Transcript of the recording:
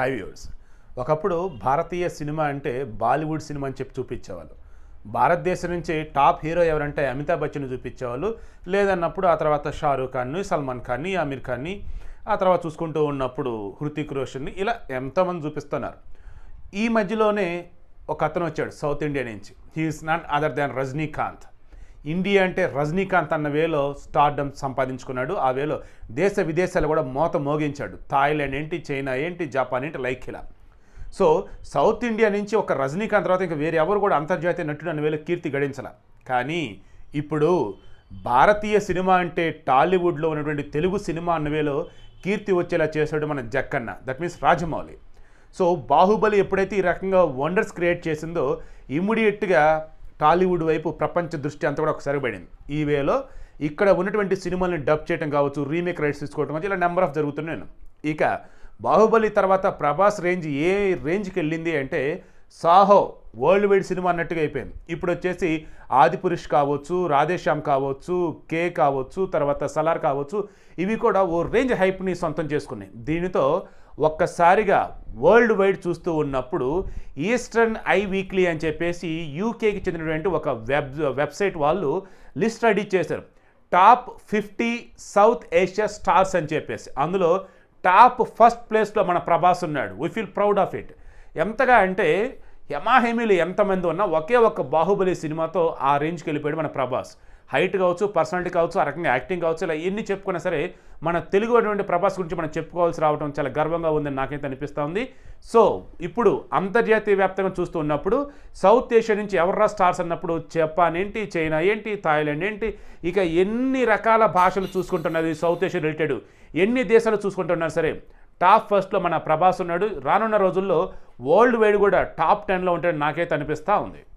high viewers ఒకప్పుడు భారతీయ cinema అంటే Bollywood cinema అని చెప్పి చూపించేవాళ్ళు భారతదేశం నుంచి టాప్ హీరో ఎవరంటే అమితాబ్ బచ్చన్ చూపించేవాళ్ళు లేదన్నప్పుడు ఆ తర్వాత షారూఖ్ ఖాన్ని సల్మాన్ ఖాన్ని అమీర్ ఖాన్ని ఆ తర్వాత చూసుకుంటూ ఉన్నప్పుడు హృతిక్ రోషన్ని ఇలా ఎంతోమంది చూపిస్తున్నారు ఈ మధ్యలోనే ఒక అతను వచ్చాడు సౌత్ ఇండియా నుంచి he is not other than Rajinikanth India అంటే రజనీకాంత్ అన్న వేలో స్టార్డమ్ సంపాదించుకున్నాడు ఆ వేలో దేశ విదేశాలు కూడా మోత మోగించాడు థాయిలాండ్ ఏంటి చైనా ఏంటి జపాన్ ఏంటి లైక్ ఇలా సో సౌత్ ఇండియా నుంచి ఒక రజనీకాంత్ తర్వాత ఇంకా వేరే ఎవరు కూడా అంతర్జాతీయ నటుడు అన్న వేలో కీర్తి గడించాల కానీ ఇప్పుడు భారతీయ సినిమా అంటే టాలీవుడ్లో ఉన్నటువంటి తెలుగు సినిమా అన్నవేలో కీర్తి వచ్చేలా చేశాడు మన Jakkanna that means Rajamouli so Baahubali ఎప్పుడైతే ఈ రకంగా వండర్స్ క్రియేట్ చేసిందో ఇమ్మీడియట్గా టాలీవుడ్ వైపు ప్రపంచ దృష్టి అంతా కూడా ఒకసారి పడింది ఈ వేలో ఇక్కడ ఉన్నటువంటి సినిమాలను డబ్ చేయడం కావచ్చు రీమేక్ రైట్స్ తీసుకోవడం కావచ్చు ఇలా నెంబర్ ఆఫ్ జరుగుతున్నాను ఇక బాహుబలి తర్వాత ప్రభాస్ రేంజ్ ఏ రేంజ్కి వెళ్ళింది అంటే సాహో వరల్డ్ వైడ్ సినిమా అన్నట్టుగా అయిపోయింది ఇప్పుడు వచ్చేసి ఆదిపురుష్ కావచ్చు రాధేశ్యామ్ కావచ్చు కే కావచ్చు తర్వాత సలార్ కావచ్చు ఇవి కూడా ఓ రేంజ్ హైప్ని సొంతం చేసుకున్నాయి దీనితో ఒక్కసారిగా వరల్డ్ వైడ్ చూస్తూ ఉన్నప్పుడు ఈస్టర్న్ ఐ వీక్లీ అని చెప్పేసి యూకేకి చెందినటువంటి ఒక వెబ్ వెబ్సైట్ వాళ్ళు లిస్ట్ రెడీ చేశారు top fifty south Asia stars అని చెప్పేసి అందులో టాప్ ఫస్ట్ ప్లేస్లో మన ప్రభాస్ ఉన్నాడు we feel proud of it ఎంతగా అంటే హెమాహెమీలు ఎంతమంది ఉన్నా ఒకే ఒక బాహుబలి సినిమాతో ఆ రేంజ్కి వెళ్ళిపోయాడు మన ప్రభాస్ హైట్ కావచ్చు పర్సనాలిటీ కావచ్చు ఆ రకంగా యాక్టింగ్ కావచ్చు ఇలా ఎన్ని చెప్పుకున్నా సరే మన తెలుగు అటువంటి ప్రభాస్ గురించి మనం చెప్పుకోవాల్సి రావడం చాలా గర్వంగా ఉందని నాకైతే అనిపిస్తూ ఉంది సో ఇప్పుడు అంతర్జాతీయ వ్యాప్తంగా చూస్తూ ఉన్నప్పుడు సౌత్ ఏషియా నుంచి ఎవర్రా స్టార్స్ అన్నప్పుడు జపాన్ ఏంటి చైనా ఏంటి థాయిలాండ్ ఏంటి ఇక ఎన్ని రకాల భాషలు చూసుకుంటున్నది సౌత్ ఏషియా రిలేటెడ్ ఎన్ని దేశాలు చూసుకుంటున్నారు సరే టాప్ ఫస్ట్లో మన ప్రభాస్ ఉన్నాడు రానున్న రోజుల్లో వరల్డ్ వైడ్ కూడా టాప్ టెన్లో ఉంటాడు నాకైతే అనిపిస్తూ ఉంది